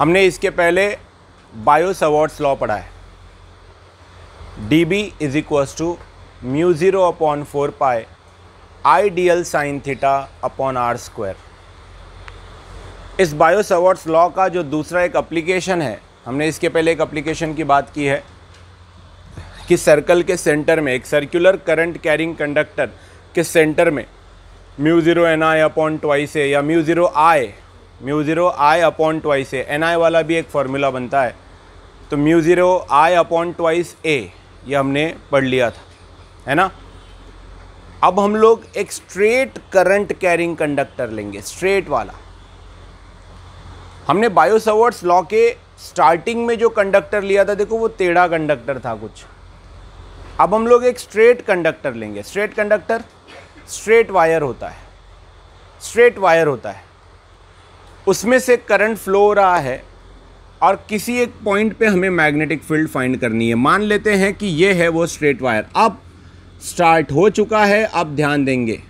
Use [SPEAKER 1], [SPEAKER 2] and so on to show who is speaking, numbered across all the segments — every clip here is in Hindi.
[SPEAKER 1] हमने इसके पहले बायोस अवार्ड्स लॉ पढ़ा है D B is equal to mu zero upon four pi I D L sine theta upon R square इस बायोस अवार्ड्स लॉ का जो दूसरा एक अप्लीकेशन है हमने इसके पहले एक अप्लीकेशन की बात की है कि सर्कल के सेंटर में एक सर्कुलर करंट कैरिंग कंडक्टर के सेंटर में mu zero N I upon twice A या mu zero I mu zero I upon twice A N I वाला भी एक फार्मूला बनता है तो mu zero I upon twice A ये हमने पढ़ लिया था है ना अब हम लोग एक स्ट्रेट करंट कैरिंग कंडक्टर लेंगे स्ट्रेट वाला हमने बायोसवर्ट्स लॉ के स्टार्टिंग में जो कंडक्टर लिया था देखो वो टेढ़ा कंडक्टर था कुछ अब हम लोग एक स्ट्रेट कंडक्टर लेंगे स्ट्रेट कंडक्टर स्ट्रेट वायर होता है स्ट्रेट वायर होता है उसमें से करंट फ्लो हो रहा है और किसी एक पॉइंट पे हमें मैग्नेटिक फील्ड फाइंड करनी है मान लेते हैं कि ये है वो स्ट्रेट वायर अब स्टार्ट हो चुका है अब ध्यान देंगे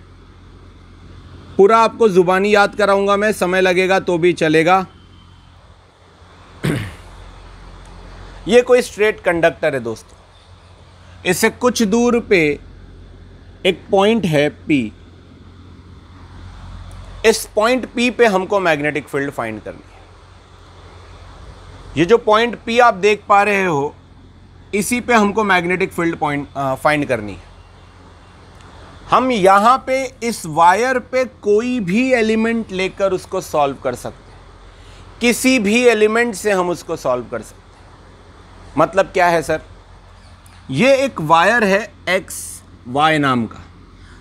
[SPEAKER 1] पूरा आपको ज़ुबानी याद कराऊंगा मैं समय लगेगा तो भी चलेगा ये कोई स्ट्रेट कंडक्टर है दोस्तों इससे कुछ दूर पे एक पॉइंट है पी इस पॉइंट पी पे हमको मैग्नेटिक फील्ड फाइंड करनी है ये जो पॉइंट पी आप देख पा रहे हो इसी पे हमको मैग्नेटिक फील्ड पॉइंट फाइंड करनी है हम यहां पे इस वायर पे कोई भी एलिमेंट लेकर उसको सॉल्व कर सकते हैं किसी भी एलिमेंट से हम उसको सॉल्व कर सकते हैं मतलब क्या है सर ये एक वायर है एक्स वाई नाम का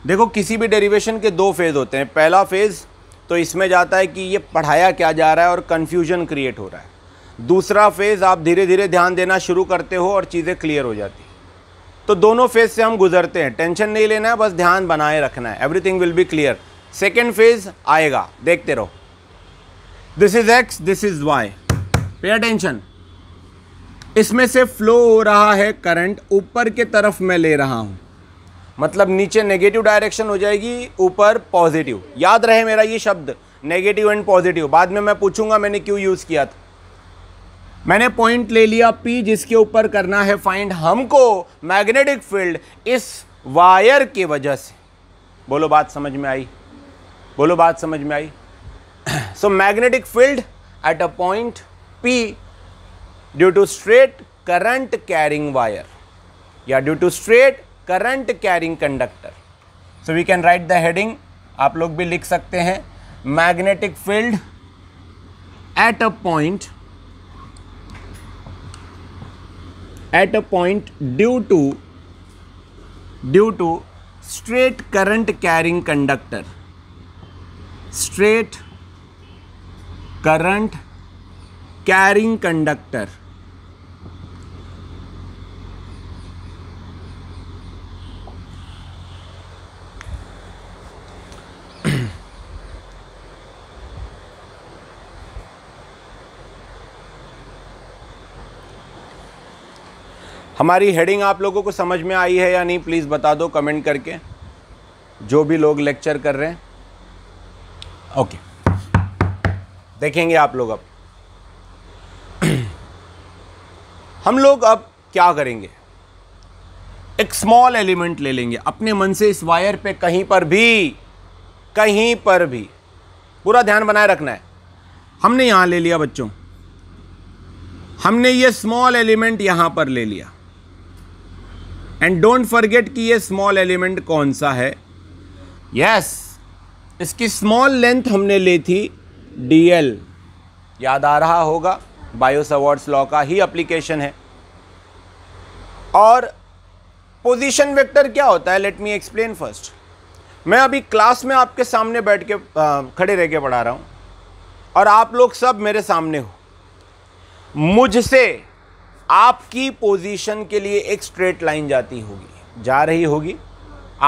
[SPEAKER 1] देखो किसी भी डेरिवेशन के दो फेज़ होते हैं पहला फेज़ तो इसमें जाता है कि ये पढ़ाया क्या जा रहा है और कन्फ्यूजन क्रिएट हो रहा है दूसरा फेज़ आप धीरे धीरे ध्यान देना शुरू करते हो और चीज़ें क्लियर हो जाती तो दोनों फेज़ से हम गुजरते हैं टेंशन नहीं लेना है बस ध्यान बनाए रखना है everything will be clear second phase आएगा देखते रहो this is X this is Y pay attention इसमें से फ्लो हो रहा है करंट ऊपर के तरफ मैं ले रहा हूँ मतलब नीचे नेगेटिव डायरेक्शन हो जाएगी ऊपर पॉजिटिव याद रहे मेरा ये शब्द नेगेटिव एंड पॉजिटिव बाद में मैं पूछूंगा मैंने क्यों यूज़ किया था मैंने पॉइंट ले लिया पी जिसके ऊपर करना है फाइंड हमको मैग्नेटिक फील्ड इस वायर की वजह से बोलो बात समझ में आई बोलो बात समझ में आई so magnetic field at a point P due to straight current carrying wire या due to straight current carrying conductor so we can write the heading आप लोग भी लिख सकते हैं magnetic field at a point at a point due to due to straight current carrying conductor straight current carrying conductor हमारी हेडिंग आप लोगों को समझ में आई है या नहीं प्लीज़ बता दो कमेंट करके जो भी लोग लेक्चर कर रहे हैं ओके देखेंगे आप लोग अब हम लोग अब क्या करेंगे एक स्मॉल एलिमेंट ले लेंगे अपने मन से इस वायर पे कहीं पर भी कहीं पर भी पूरा ध्यान बनाए रखना है हमने यहाँ ले लिया बच्चों हमने ये स्मॉल एलिमेंट यहाँ पर ले लिया एंड डोंट फॉरगेट कि ये स्मॉल एलिमेंट कौन सा है यस yes, इसकी स्मॉल लेंथ हमने ली थी डीएल याद आ रहा होगा बायोस अवार्ड्स लॉ का ही अप्लीकेशन है और पोजीशन वेक्टर क्या होता है लेट मी एक्सप्लेन फर्स्ट मैं अभी क्लास में आपके सामने बैठ के आ, खड़े रह के पढ़ा रहा हूँ और आप लोग सब मेरे सामने हो मुझसे आपकी पोजीशन के लिए एक स्ट्रेट लाइन जाती होगी जा रही होगी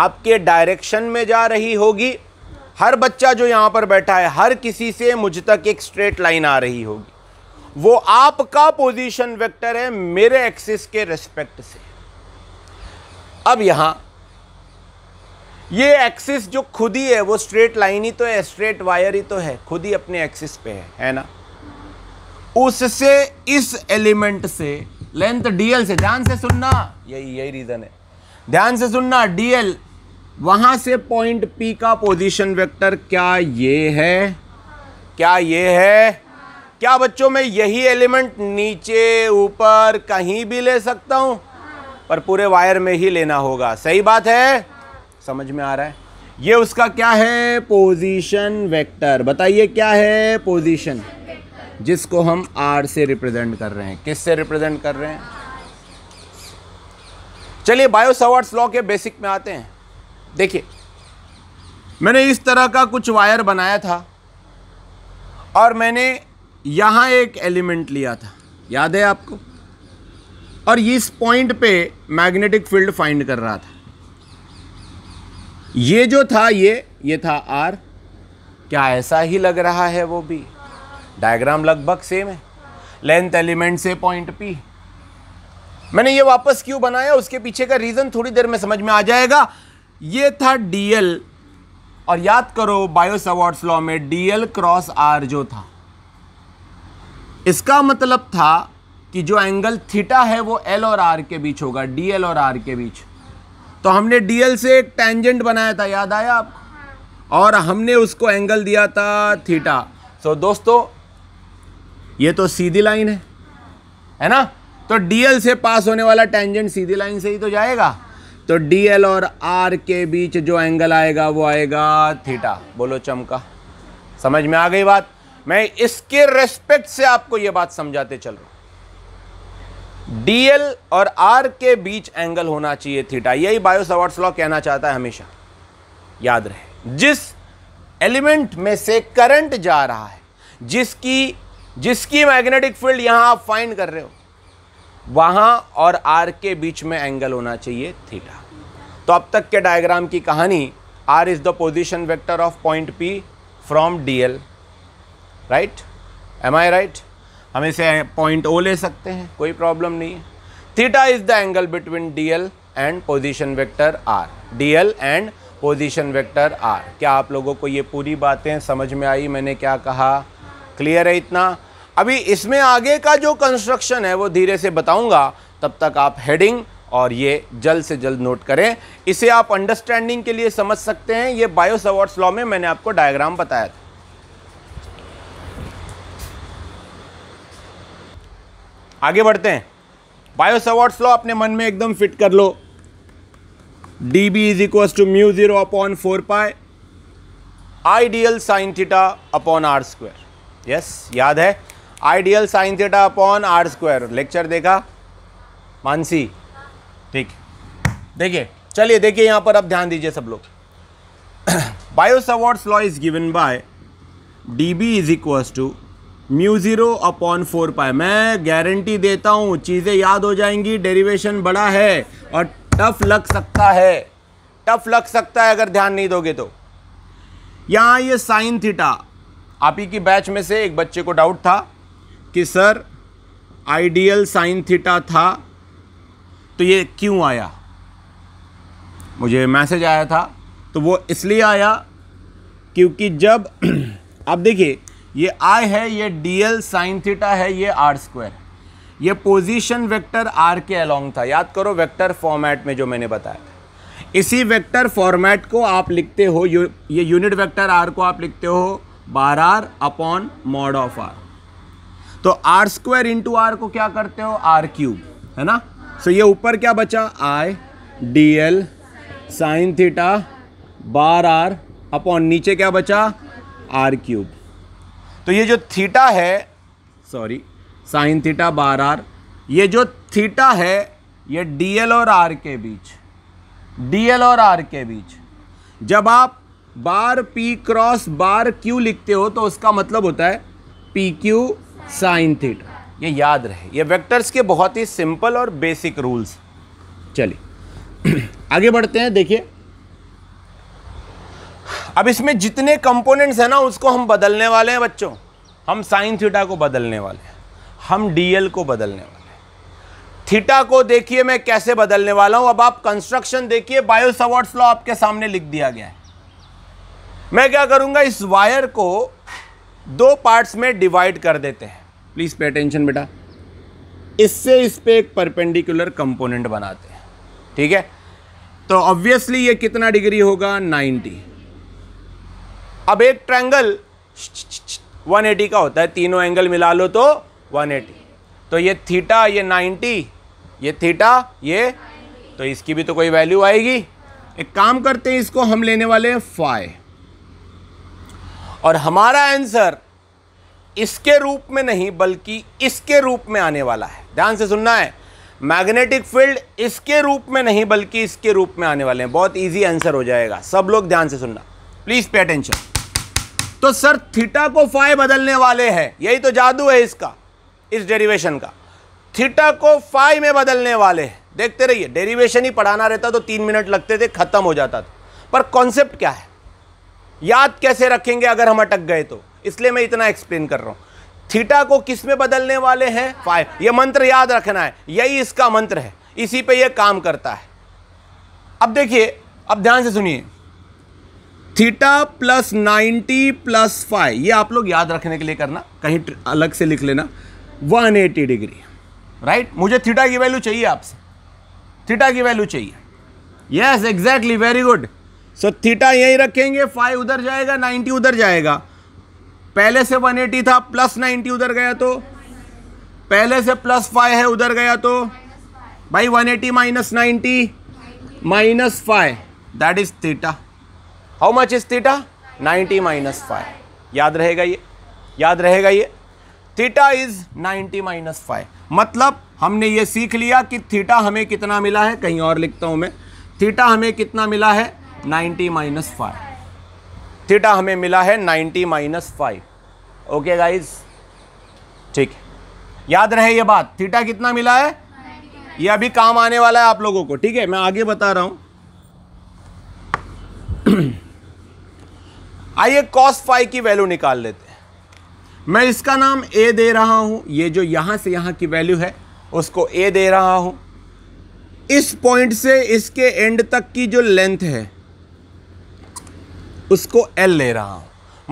[SPEAKER 1] आपके डायरेक्शन में जा रही होगी हर बच्चा जो यहाँ पर बैठा है हर किसी से मुझ तक एक स्ट्रेट लाइन आ रही होगी वो आपका पोजीशन वेक्टर है मेरे एक्सिस के रेस्पेक्ट से अब यहाँ ये एक्सिस जो खुद ही है वो स्ट्रेट लाइन ही तो है स्ट्रेट वायर ही तो है खुद ही अपने एक्सिस पे है है ना उससे इस एलिमेंट से लेंथ डीएल से ध्यान से सुनना यही यही रीजन है ध्यान से सुनना डीएल वहां से पॉइंट पी का पोजीशन वेक्टर क्या ये है क्या ये है क्या बच्चों में यही एलिमेंट नीचे ऊपर कहीं भी ले सकता हूं पर पूरे वायर में ही लेना होगा सही बात है समझ में आ रहा है ये उसका क्या है पोजीशन वेक्टर बताइए क्या है पोजीशन जिसको हम आर से रिप्रेजेंट कर रहे हैं किस से रिप्रेजेंट कर रहे हैं चलिए बायोसावर्ट्स लॉ के बेसिक में आते हैं देखिए मैंने इस तरह का कुछ वायर बनाया था और मैंने यहां एक एलिमेंट लिया था याद है आपको और इस पॉइंट पे मैग्नेटिक फील्ड फाइंड कर रहा था ये जो था ये ये था आर क्या ऐसा ही लग रहा है वो भी डायग्राम लगभग सेम है लेंथ एलिमेंट से पॉइंट पी मैंने ये वापस क्यों बनाया उसके पीछे का रीज़न थोड़ी देर में समझ में आ जाएगा ये था डीएल और याद करो बायोस अवार्ड्स लॉ में डीएल क्रॉस आर जो था इसका मतलब था कि जो एंगल थीटा है वो एल और आर के बीच होगा डीएल और आर के बीच तो हमने डीएल से एक टेंजेंट बनाया था याद आया आपको हाँ। और हमने उसको एंगल दिया था थीटा सो so, दोस्तों ये तो सीधी लाइन है है ना तो डीएल से पास होने वाला टेंजेंट सीधी लाइन से ही तो जाएगा तो डीएल और आर के बीच जो एंगल आएगा वो आएगा थीटा बोलो चमका समझ में आ गई बात मैं इसके रेस्पेक्ट से आपको ये बात समझाते चल रहा डीएल और आर के बीच एंगल होना चाहिए थीटा यही बायो सवर्ट्स लॉ कहना चाहता है हमेशा याद रहे जिस एलिमेंट में से करंट जा रहा है जिसकी जिसकी मैग्नेटिक फील्ड यहाँ आप फाइंड कर रहे हो वहाँ और आर के बीच में एंगल होना चाहिए थीटा तो अब तक के डायग्राम की कहानी R is the position vector of point P from D L right am I right हम इसे पॉइंट ओ ले सकते हैं कोई प्रॉब्लम नहीं है theta is the angle between D L and position vector R D L and position vector R क्या आप लोगों को ये पूरी बातें समझ में आई मैंने क्या कहा क्लियर है इतना अभी इसमें आगे का जो कंस्ट्रक्शन है वो धीरे से बताऊंगा तब तक आप हेडिंग और ये जल्द से जल्द नोट करें इसे आप अंडरस्टैंडिंग के लिए समझ सकते हैं ये बायोस अवार्ड्स लॉ में मैंने आपको डायग्राम बताया था आगे बढ़ते हैं बायोस अवार्ड्स लॉ अपने मन में एकदम फिट कर लो D B is equal to mu zero upon four pi I D L sine theta upon R square yes याद है I D L sine theta upon R square lecture देखा मानसी ठीक देखिए चलिए देखिए यहाँ पर अब ध्यान दीजिए सब लोग Biot Savart's law is given by D B is equals to mu zero upon four pi मैं गारंटी देता हूँ चीज़ें याद हो जाएंगी डेरिवेशन बड़ा है और टफ लग सकता है टफ लग सकता है अगर ध्यान नहीं दोगे तो यहाँ ये साइन थीटा आप ही की बैच में से एक बच्चे को डाउट था कि सर आइडियल साइन थीटा था तो ये क्यों आया मुझे मैसेज आया था तो वो इसलिए आया क्योंकि जब आप देखिए ये आई है ये डी एल साइन थीटा है ये आर स्क्वायर ये पोजीशन वेक्टर आर के अलोंग था याद करो वेक्टर फॉर्मेट में जो मैंने बताया था इसी वेक्टर फॉर्मेट को आप लिखते हो यू, ये यूनिट वेक्टर आर को आप लिखते हो bar R upon mod of R तो आर स्क्वायर इंटू आर को क्या करते हो आर क्यूब है ना सो so ये ऊपर क्या बचा I D L sine theta bar R upon नीचे क्या बचा आर क्यूब तो ये जो थीटा है sorry sine theta bar R ये जो थीटा है ये डी एल और आर के बीच डी एल और आर के बीच जब आप bar P cross bar Q लिखते हो तो उसका मतलब होता है पी क्यू साइन थीटा ये याद रहे ये वेक्टर्स के बहुत ही सिंपल और बेसिक रूल्स चलिए आगे बढ़ते हैं देखिए अब इसमें जितने कंपोनेंट्स हैं ना उसको हम बदलने वाले हैं बच्चों हम साइन थीटा को बदलने वाले हैं हम डीएल को बदलने वाले हैं थीटा को देखिए मैं कैसे बदलने वाला हूं अब आप कंस्ट्रक्शन देखिए बायो लॉ आपके सामने लिख दिया गया है मैं क्या करूंगा इस वायर को दो पार्ट्स में डिवाइड कर देते हैं प्लीज़ पे अटेंशन बेटा इससे इस पर एक परपेंडिकुलर कंपोनेंट बनाते हैं ठीक है तो ऑब्वियसली ये कितना डिग्री होगा 90 अब एक ट्रायंगल 180 का होता है तीनों एंगल मिला लो तो 180 तो ये थीटा ये 90 ये थीटा ये तो इसकी भी तो कोई वैल्यू आएगी एक काम करते हैं इसको हम लेने वाले हैं फाइव और हमारा आंसर इसके रूप में नहीं बल्कि इसके रूप में आने वाला है ध्यान से सुनना है मैग्नेटिक फील्ड इसके रूप में नहीं बल्कि इसके रूप में आने वाले हैं बहुत इजी आंसर हो जाएगा सब लोग ध्यान से सुनना प्लीज पे अटेंशन तो सर थीटा को फाई बदलने वाले हैं यही तो जादू है इसका इस डेरिवेशन का थीटा को फाई में बदलने वाले हैं देखते रहिए डेरिवेशन ही पढ़ाना रहता तो तीन मिनट लगते थे खत्म हो जाता था पर कॉन्सेप्ट क्या है याद कैसे रखेंगे अगर हम अटक गए तो इसलिए मैं इतना एक्सप्लेन कर रहा हूं थीटा को किस में बदलने वाले हैं फाइव ये मंत्र याद रखना है यही इसका मंत्र है इसी पे ये काम करता है अब देखिए अब ध्यान से सुनिए theta plus ninety plus five ये आप लोग याद रखने के लिए करना कहीं अलग से लिख लेना वन एटी डिग्री राइट मुझे थीटा की वैल्यू चाहिए आपसे थीटा की वैल्यू चाहिए yes exactly very good so so, theta यहीं रखेंगे फाइव उधर जाएगा नाइन्टी उधर जाएगा पहले से वन एटी था प्लस नाइन्टी उधर गया तो पहले से प्लस फाइव है उधर गया तो भाई one eighty minus ninety minus five that is theta how much is theta ninety minus five याद रहेगा ये याद रहेगा ये theta is ninety minus five मतलब हमने ये सीख लिया कि थीटा हमें कितना मिला है कहीं और लिखता हूँ मैं थीटा हमें कितना मिला है 90 माइनस फाइव थीटा हमें मिला है 90 माइनस फाइव ओके गाइज ठीक याद रहे ये बात थीटा कितना मिला है ये अभी काम आने वाला है आप लोगों को ठीक है मैं आगे बता रहा हूं आइए कॉस फाइव की वैल्यू निकाल लेते हैं मैं इसका नाम ए दे रहा हूँ ये जो यहाँ से यहाँ की वैल्यू है उसको ए दे रहा हूँ इस पॉइंट से इसके एंड तक की जो लेंथ है उसको एल ले रहा हूं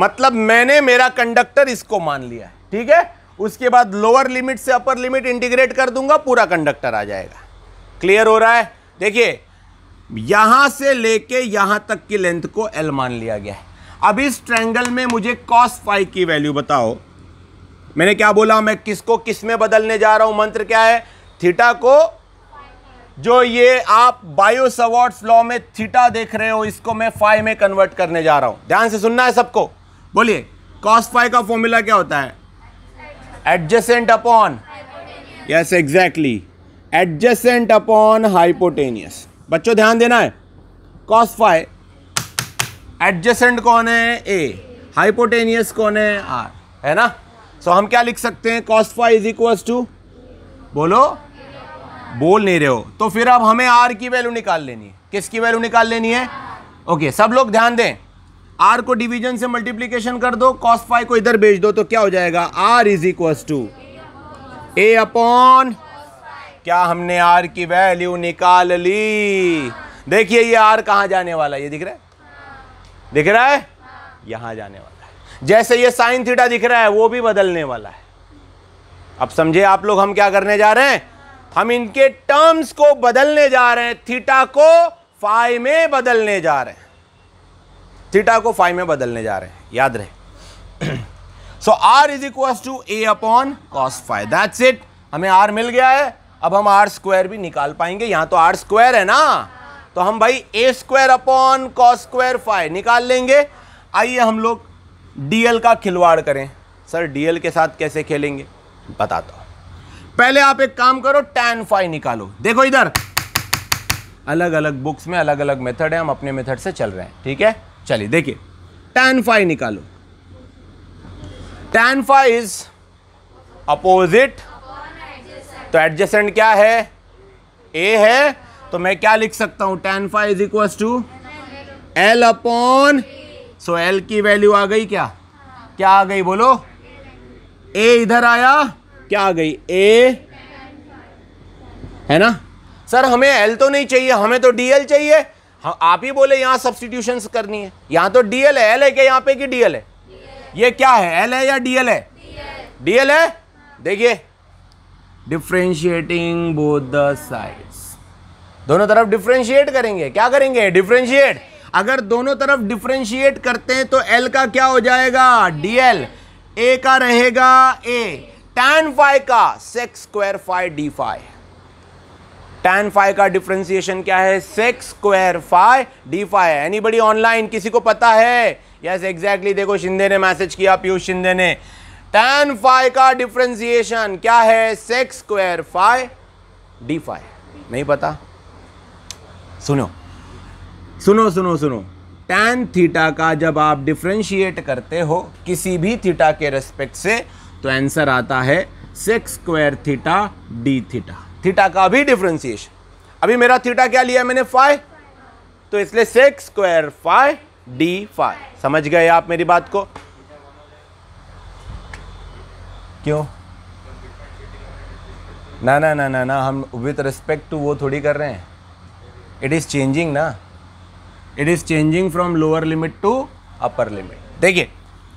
[SPEAKER 1] मतलब मैंने मेरा कंडक्टर इसको मान लिया है ठीक है उसके बाद लोअर लिमिट से अपर लिमिट इंटीग्रेट कर दूंगा पूरा कंडक्टर आ जाएगा क्लियर हो रहा है देखिए यहां से लेके यहां तक की लेंथ को एल मान लिया गया है अब इस ट्रैंगल में मुझे कॉस फाइव की वैल्यू बताओ मैंने क्या बोला मैं किसको किस में बदलने जा रहा हूं मंत्र क्या है थीटा को जो ये आप बायो सवॉर्ड फ्लॉ में थीटा देख रहे हो इसको मैं फाइव में कन्वर्ट करने जा रहा हूँ ध्यान से सुनना है सबको बोलिए कॉस फाइव का फॉर्मूला क्या होता है adjacent upon yes exactly adjacent upon hypotenuse बच्चों ध्यान देना है कॉस फाइव एडजेसेंट कौन है ए हाइपोटेनियस कौन है आर है ना सो so, हम क्या लिख सकते हैं cos five is equals to बोलो बोल नहीं रहे हो तो फिर अब हमें आर की वैल्यू निकाल लेनी है किसकी वैल्यू निकाल लेनी है ओके okay, सब लोग ध्यान दें आर को डिवीजन से मल्टीप्लीकेशन कर दो कॉस फाइव को इधर भेज दो तो क्या हो जाएगा R is equals to A upon क्या हमने आर की वैल्यू निकाल ली देखिए ये आर कहाँ जाने वाला है ये दिख रहा है दिख रहा है यहां जाने वाला है जैसे ये साइन थीटा दिख रहा है वो भी बदलने वाला है अब समझे आप लोग हम क्या करने जा रहे हैं हम इनके टर्म्स को बदलने जा रहे हैं थीटा को फाइ में बदलने जा रहे हैं थीटा को फाइ में बदलने जा रहे हैं याद रहे so R is equal to A upon cos five that's it हमें आर मिल गया है अब हम आर स्क्वायर भी निकाल पाएंगे यहां तो आर स्क्वायर है ना तो हम भाई A square upon cos square five निकाल लेंगे आइए हम लोग डीएल का खिलवाड़ करें सर डीएल के साथ कैसे खेलेंगे बताता हूं पहले आप एक काम करो टैन फाइव निकालो देखो इधर अलग अलग बुक्स में अलग अलग मेथड है हम अपने मेथड से चल रहे हैं ठीक है चलिए देखिए टैन फाइव निकालो tan five is opposite to adjacent क्या है ए है तो मैं क्या लिख सकता हूं tan five is equal to L upon so L की वैल्यू आ गई क्या क्या आ गई बोलो ए इधर आया क्या आ गई ए है ना सर हमें एल तो नहीं चाहिए हमें तो डीएल चाहिए हाँ, आप ही बोले यहां सब्सटीट्यूशन करनी है यहां तो डीएल है एल है क्या यहां पे कि डीएल है ये क्या है एल है या डीएल है डीएल है देखिए डिफ्रेंशिएटिंग बोथ द साइड दोनों तरफ डिफ्रेंशिएट करेंगे क्या करेंगे डिफ्रेंशिएट अगर दोनों तरफ डिफ्रेंशिएट करते हैं तो एल का क्या हो जाएगा डीएल ए का रहेगा ए tan फाइव का sec square five D five tan five का डिफ्रेंसिएशन क्या है sec square five D five anybody online किसी को पता है यस yes, एग्जैक्टली exactly, देखो शिंदे ने मैसेज किया पीयूष शिंदे ने tan फाइव का डिफ्रेंसिएशन क्या है sec square five D five नहीं पता सुनो सुनो सुनो सुनो tan थीटा का जब आप डिफ्रेंशिएट करते हो किसी भी थीटा के रेस्पेक्ट से तो आंसर आता है sec square theta D theta theta का भी डिफ्रेंसिएशन अभी मेरा थीटा क्या लिया मैंने फाइव तो इसलिए sec square five D five समझ गए आप मेरी बात को क्यों ना ना ना ना ना हम विथ रिस्पेक्ट टू वो थोड़ी कर रहे हैं इट इज़ चेंजिंग ना it is changing from lower limit to upper limit देखिए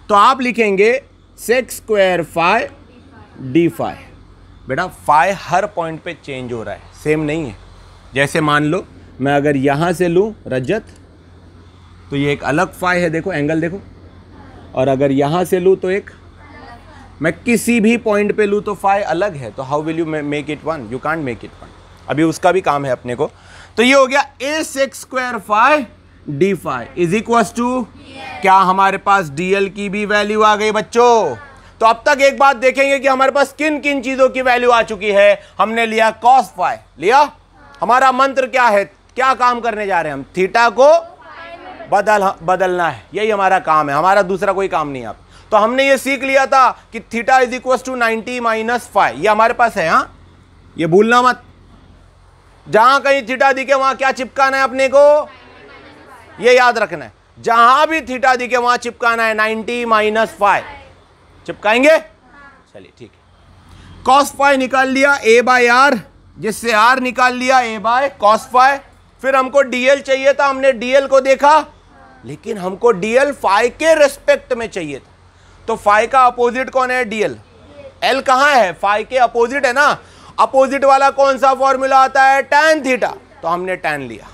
[SPEAKER 1] तो आप लिखेंगे sec square five D five बेटा फाइव हर पॉइंट पे चेंज हो रहा है सेम नहीं है जैसे मान लो मैं अगर यहाँ से लूँ रजत तो ये एक अलग फाइव है देखो एंगल देखो और अगर यहाँ से लूँ तो एक मैं किसी भी पॉइंट पे लूँ तो फाइव अलग है तो how will you make it one you can't make it one अभी उसका भी काम है अपने को तो ये हो गया A sec square five D five is equals to क्या हमारे पास डीएल की भी वैल्यू आ गई बच्चों तो अब तक एक बात देखेंगे कि हमारे पास किन किन चीजों की वैल्यू आ चुकी है हमने लिया कॉस फाइव लिया हमारा मंत्र क्या है क्या काम करने जा रहे हैं हम थीटा को बदल बदलना है यही हमारा काम है हमारा दूसरा कोई काम नहीं है तो हमने ये सीख लिया था कि theta is equal to ninety minus five ये हमारे पास है हाँ ये भूलना मत जहां कहीं थीटा दिखे वहां क्या चिपकाना है अपने को ये याद रखना है जहां भी थीटा दिखे वहां चिपकाना है नाइनटी माइनस फाइव चिपकाएंगे चलिए ठीक है कॉस फाइव निकाल लिया ए बाय आर जिससे आर निकाल लिया ए बाय कॉस फाइव फिर हमको डीएल चाहिए था हमने डीएल को देखा लेकिन हमको डीएल फाइव के रेस्पेक्ट में चाहिए था तो फाइव का अपोजिट कौन है डीएल एल कहां है फाइव के अपोजिट है ना अपोजिट वाला कौन सा फॉर्मूला आता है टैन थीटा तो हमने टैन लिया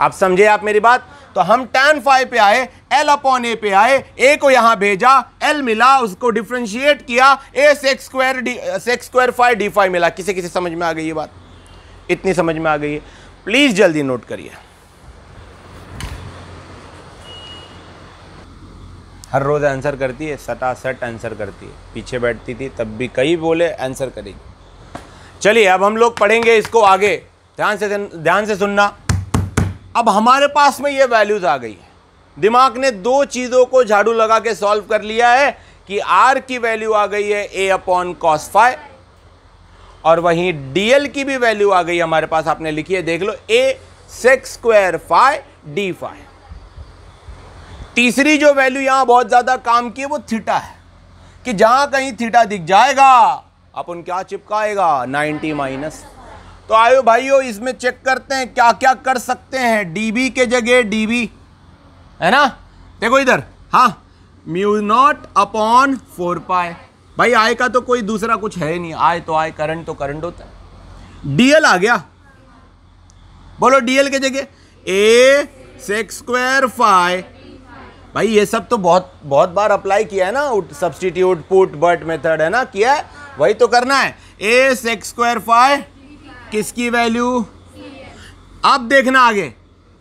[SPEAKER 1] आप समझे आप मेरी बात तो हम tan फाइव पे आए एल अपॉन ए पे आए ए को यहां भेजा एल मिला उसको डिफ्रेंशिएट किया A sec square sec square five D five मिला किसे किसे समझ में आ गई ये बात इतनी समझ में आ गई है प्लीज जल्दी नोट करिए हर रोज आंसर करती है सटासट आंसर करती है पीछे बैठती थी तब भी कई बोले आंसर करेगी चलिए अब हम लोग पढ़ेंगे इसको आगे ध्यान से ध्यान से सुनना अब हमारे पास में ये वैल्यूज़ आ गई है दिमाग ने दो चीज़ों को झाड़ू लगा के सॉल्व कर लिया है कि आर की वैल्यू आ गई है ए अपॉन कॉस फाइव और वहीं डीएल की भी वैल्यू आ गई हमारे पास आपने लिखी है देख लो A sec square five D five तीसरी जो वैल्यू यहां बहुत ज़्यादा काम की है वो थीटा है कि जहां कहीं थीटा दिख जाएगा अपन क्या चिपकाएगा 90 माइनस तो आयो भाइयों इसमें चेक करते हैं क्या क्या कर सकते हैं डीबी के जगह डीबी है ना देखो इधर हाँ म्यू नॉट अपॉन फोर पाए भाई आय का तो कोई दूसरा कुछ है नहीं आय तो आय करंट तो करंट होता है डीएल आ गया बोलो डीएल के जगह ए सेक्स स्क्वायर फाइव भाई ये सब तो बहुत बहुत बार अप्लाई किया है ना सब्सटीट्यूट पुट बट मेथड है ना किया है वही तो करना है ए सेक्स स्क्वायर फाइव किसकी वैल्यू अब देखना आगे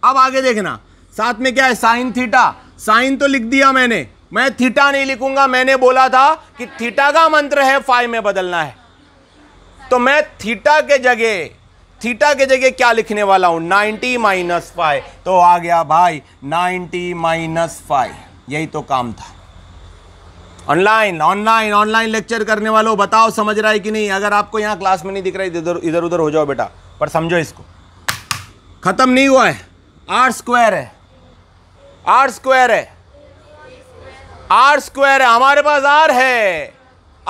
[SPEAKER 1] अब आगे देखना साथ में क्या है साइन थीटा साइन तो लिख दिया मैंने मैं थीटा नहीं लिखूंगा मैंने बोला था कि थीटा का मंत्र है फाइव में बदलना है तो मैं थीटा के जगह थीटा के जगह क्या लिखने वाला हूं 90 माइनस फाइव तो आ गया भाई 90 माइनस फाइव यही तो काम था ऑनलाइन ऑनलाइन ऑनलाइन लेक्चर करने वालों बताओ समझ रहा है कि नहीं अगर आपको यहाँ क्लास में नहीं दिख रहा है इधर इधर उधर हो जाओ बेटा पर समझो इसको ख़त्म नहीं हुआ है आर स्क्वायर है आर स्क्वायर है आर स्क्वायर है हमारे पास आर है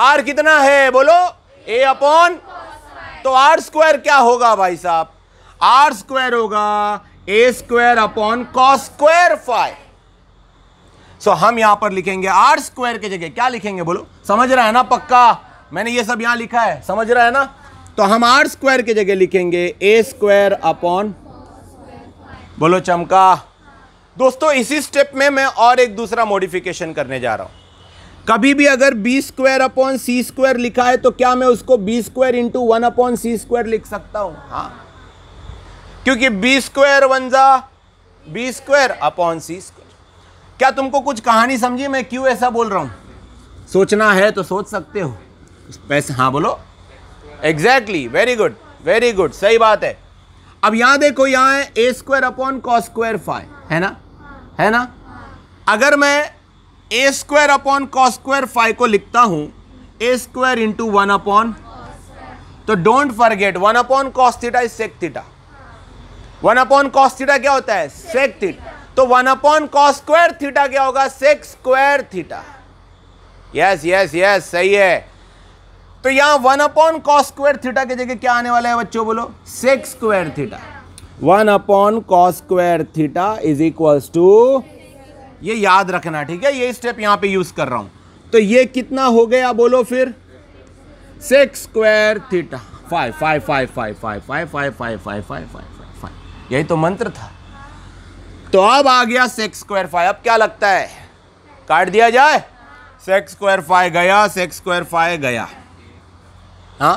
[SPEAKER 1] आर कितना है बोलो ए अपॉन तो आर स्क्वायर क्या होगा भाई साहब आर स्क्वायर होगा A square upon cos square five so so, हम यहां पर लिखेंगे आर स्क्वायर के जगह क्या लिखेंगे बोलो समझ रहा है ना पक्का मैंने ये सब यहां लिखा है समझ रहा है ना तो हम आर स्क्वायर के जगह लिखेंगे ए स्क्वायर अपॉन बोलो चमका दोस्तों इसी स्टेप में मैं और एक दूसरा मॉडिफिकेशन करने जा रहा हूं कभी भी अगर B square upon C square लिखा है तो क्या मैं उसको B square into one upon C square लिख सकता हूं हाँ क्योंकि बी स्क्वायर वन जा B square upon C square क्या तुमको कुछ कहानी समझी मैं क्यों ऐसा बोल रहा हूँ सोचना है तो सोच सकते हो पैसे हाँ बोलो exactly very good very good सही बात है अब यहाँ देखो यहाँ है A square upon cos square five है ना है ना अगर मैं A square upon cos square five को लिखता हूँ A square into one upon तो don't forget one upon cos theta is sec theta one upon cos theta क्या होता है सेक थीटा तो one upon cos square theta क्या होगा sex square theta yes yes yes सही है तो यहां one upon cos square theta की जगह क्या आने वाला है बच्चों बोलो sec square theta one upon cos square theta is equals to ये याद रखना ठीक है ये स्टेप यहां पे यूज कर रहा हूं तो ये कितना हो गया बोलो फिर sec square theta five five five five five five five five five five five five यही तो मंत्र था तो अब आ गया सेक्स स्क्वायर फाइव अब क्या लगता है काट दिया जाए सेक्स स्क्वायर फाइव गया सेक्स स्क्वायर फाइव गया हाँ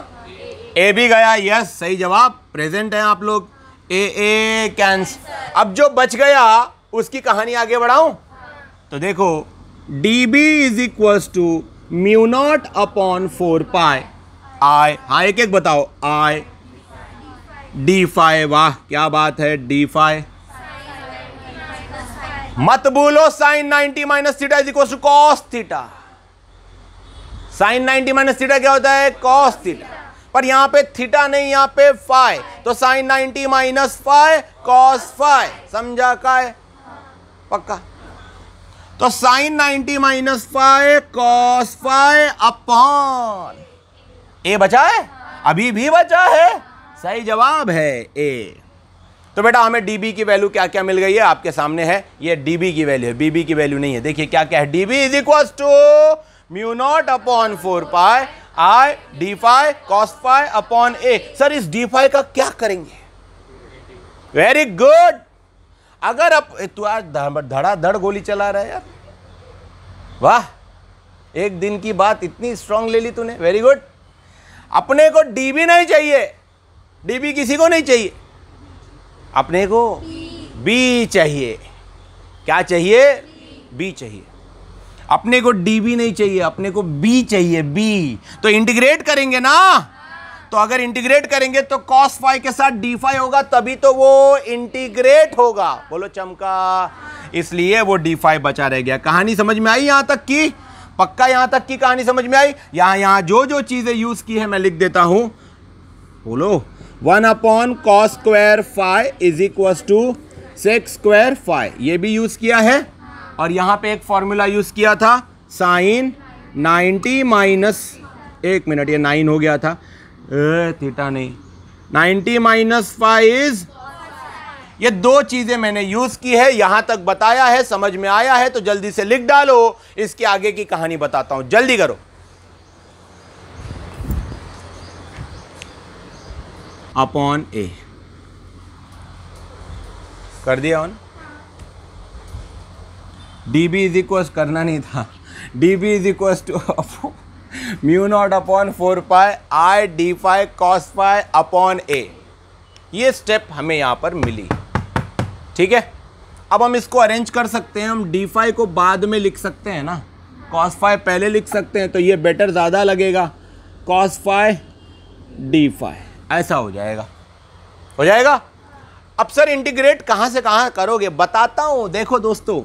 [SPEAKER 1] ए भी गया यस सही जवाब प्रेजेंट है आप लोग ए ए कैंस अब जो बच गया उसकी कहानी आगे बढ़ाऊं तो देखो D B is equals to mu nought upon four pi I हाँ एक एक बताओ आय डी फाइव वाह क्या बात है डी फाइव मत भूलो sine 90 minus theta is equal to cos theta sine 90 minus theta क्या होता है कॉस थीटा पर यहां पे थीटा नहीं यहां पे फाइव तो sine 90 minus five cos five समझा का है पक्का तो sine 90 minus five cos five upon A बचा है अभी भी बचा है सही जवाब है ए तो बेटा हमें डी की वैल्यू क्या क्या मिल गई है आपके सामने है ये डी की वैल्यू है बी की वैल्यू नहीं है देखिए क्या क्या है D B is equal to mu nought upon four pi I D five cos five upon A sir इस डी फाइव का क्या करेंगे वेरी गुड अगर आप तू आज धड़ाधड़ गोली चला रहा है यार वाह एक दिन की बात इतनी स्ट्रांग ले ली तूने वेरी गुड अपने को डीबी नहीं चाहिए डीबी किसी को नहीं चाहिए अपने को बी चाहिए क्या चाहिए बी चाहिए अपने को डी भी नहीं चाहिए अपने को बी चाहिए बी तो इंटीग्रेट करेंगे ना तो अगर इंटीग्रेट करेंगे तो कॉस फाइव के साथ डी फाइव होगा तभी तो वो इंटीग्रेट होगा बोलो चमका इसलिए वो डी फाइव बचा रह गया कहानी समझ में आई यहां तक की पक्का यहां तक की कहानी समझ में आई यहां यहां जो जो चीजें यूज की है मैं लिख देता हूं बोलो one upon cos square five is equal to sec square five ये भी यूज़ किया है और यहाँ पे एक फॉर्मूला यूज़ किया था साइन 90 माइनस एक मिनट ये नाइन हो गया था ए, थीटा नहीं 90 माइनस फाइव इज ये दो चीज़ें मैंने यूज़ की है यहाँ तक बताया है समझ में आया है तो जल्दी से लिख डालो इसके आगे की कहानी बताता हूँ जल्दी करो अपॉन ए कर दिया on D B is equals करना नहीं था D B is equals to mu nought upon four pi I D five cos five upon A ये स्टेप हमें यहाँ पर मिली ठीक है अब हम इसको अरेंज कर सकते हैं हम डी फाइव को बाद में लिख सकते हैं ना कॉस फाइव पहले लिख सकते हैं तो ये बेटर ज़्यादा लगेगा कॉस फाइव डी फाइव ऐसा हो जाएगा हो जाएगा अब सर इंटीग्रेट कहाँ से कहाँ करोगे बताता हूँ देखो दोस्तों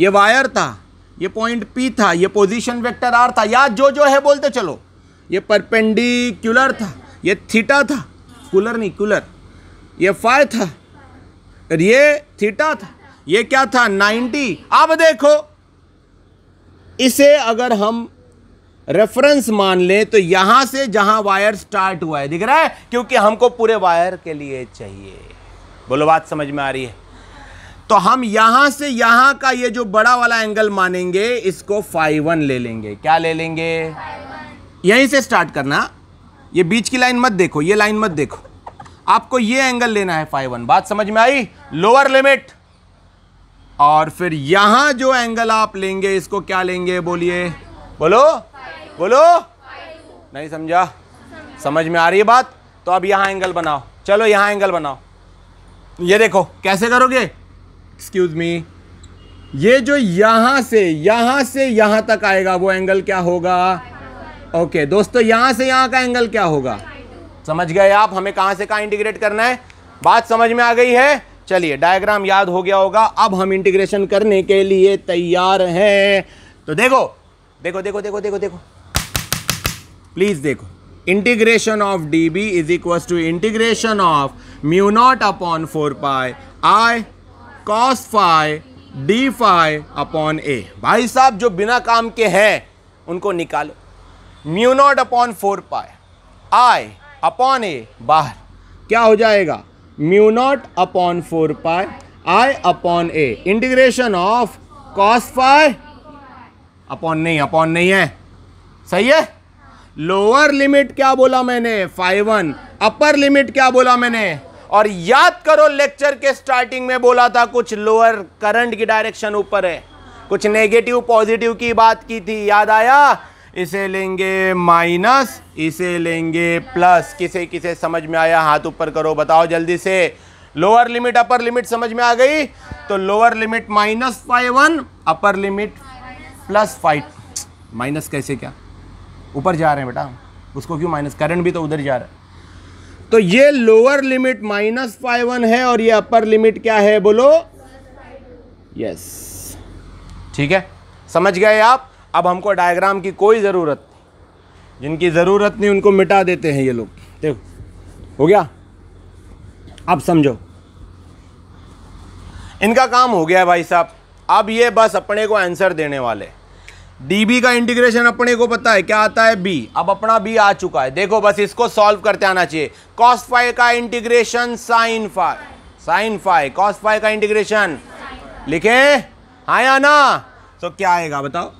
[SPEAKER 1] ये वायर था ये पॉइंट पी था ये पोजीशन वेक्टर आर था या जो जो है बोलते चलो ये परपेंडिकुलर था ये थीटा था कूलर नहीं कूलर ये फाइव था ये थीटा था ये क्या था 90 अब देखो इसे अगर हम रेफरेंस मान लें तो यहां से जहां वायर स्टार्ट हुआ है दिख रहा है क्योंकि हमको पूरे वायर के लिए चाहिए बोलो बात समझ में आ रही है तो हम यहां से यहां का ये जो बड़ा वाला एंगल मानेंगे इसको फाइव वन ले लेंगे क्या ले लेंगे यहीं से स्टार्ट करना ये बीच की लाइन मत देखो ये लाइन मत देखो आपको ये एंगल लेना है फाइव वन बात समझ में आई लोअर लिमिट और फिर यहां जो एंगल आप लेंगे इसको क्या लेंगे बोलिए बोलो बोलो नहीं समझा समझ में आ रही है बात तो अब यहाँ एंगल बनाओ चलो यहाँ एंगल बनाओ ये देखो कैसे करोगे एक्सक्यूज मी ये जो यहाँ से यहाँ से यहाँ तक आएगा वो एंगल क्या होगा ओके okay, दोस्तों यहाँ से यहाँ का एंगल क्या होगा समझ गए आप हमें कहाँ से कहाँ इंटीग्रेट करना है बात समझ में आ गई है चलिए डायग्राम याद हो गया होगा अब हम इंटीग्रेशन करने के लिए तैयार हैं तो देखो देखो देखो देखो देखो देखो, देखो प्लीज देखो integration of D B is equal to integration of mu nought upon four pi I cos phi D phi upon A भाई साहब जो बिना काम के हैं उनको निकालो mu nought upon four pi I upon A बाहर क्या हो जाएगा mu nought upon four pi I upon A integration of cos phi upon नहीं अपॉन नहीं है सही है लोअर लिमिट क्या बोला मैंने फाइव वन अपर लिमिट क्या बोला मैंने और याद करो लेक्चर के स्टार्टिंग में बोला था कुछ लोअर करंट की डायरेक्शन ऊपर है कुछ नेगेटिव पॉजिटिव की बात की थी याद आया इसे लेंगे माइनस इसे लेंगे प्लस किसे किसे समझ में आया हाथ ऊपर करो बताओ जल्दी से लोअर लिमिट अपर लिमिट समझ में आ गई तो lower limit minus five one upper limit plus five minus कैसे क्या ऊपर जा रहे हैं बेटा उसको क्यों माइनस करंट भी तो उधर जा रहा है तो ये lower limit minus five one है और ये अपर लिमिट क्या है बोलो यस ठीक है समझ गए आप अब हमको डायग्राम की कोई ज़रूरत जिनकी ज़रूरत नहीं उनको मिटा देते हैं ये लोग देखो हो गया अब समझो इनका काम हो गया भाई साहब अब ये बस अपने को आंसर देने वाले डीबी का इंटीग्रेशन अपने को पता है क्या आता है बी अब अपना बी आ चुका है देखो बस इसको सॉल्व करते आना चाहिए कॉस फाइव का integration sine five sine five cos five का इंटीग्रेशन लिखे हाँ या ना तो क्या आएगा बताओ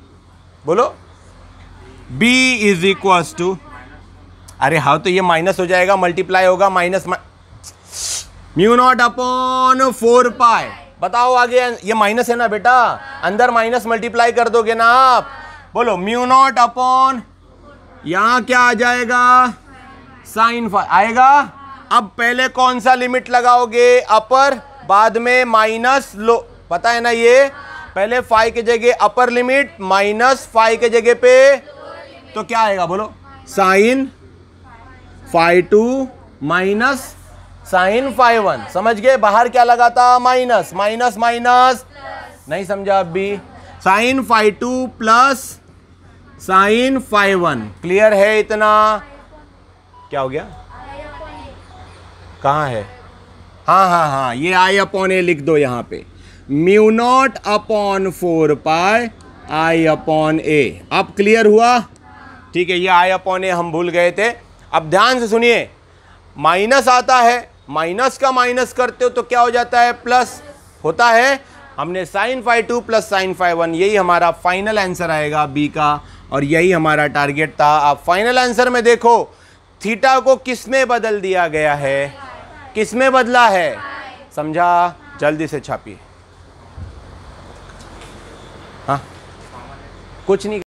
[SPEAKER 1] बोलो b इज इक्व टू अरे हाँ तो ये माइनस हो जाएगा मल्टीप्लाई होगा minus mu nought upon four pi बताओ आगे ये माइनस है ना बेटा अंदर माइनस मल्टीप्लाई कर दोगे ना आप बोलो म्यू नॉट अपॉन यहाँ क्या आ जाएगा साइन फाइव आएगा अब पहले कौन सा लिमिट लगाओगे अपर बाद में माइनस लो पता है ना ये पहले फाइव के जगह अपर लिमिट माइनस फाइव के जगह पे तो क्या आएगा बोलो sine five two minus sine five one समझ गए बाहर क्या लगा था माइनस माइनस माइनस नहीं समझा अब भी sine five two plus sine five one clear है इतना क्या हो गया कहा है हाँ हाँ हाँ ये आई अपॉन ए लिख दो यहाँ पे mu nought upon four pi आई अपॉन ए अब क्लियर हुआ ठीक है ये आई अपॉन ए हम भूल गए थे अब ध्यान से सुनिए माइनस आता है माइनस का माइनस करते हो तो क्या हो जाता है प्लस होता है हमने sine five two plus sine five one यही हमारा फाइनल आंसर आएगा बी का और यही हमारा टारगेट था आप फाइनल आंसर में देखो थीटा को किस में बदल दिया गया है किस में बदला है समझा जल्दी से छापिए हाँ कुछ नहीं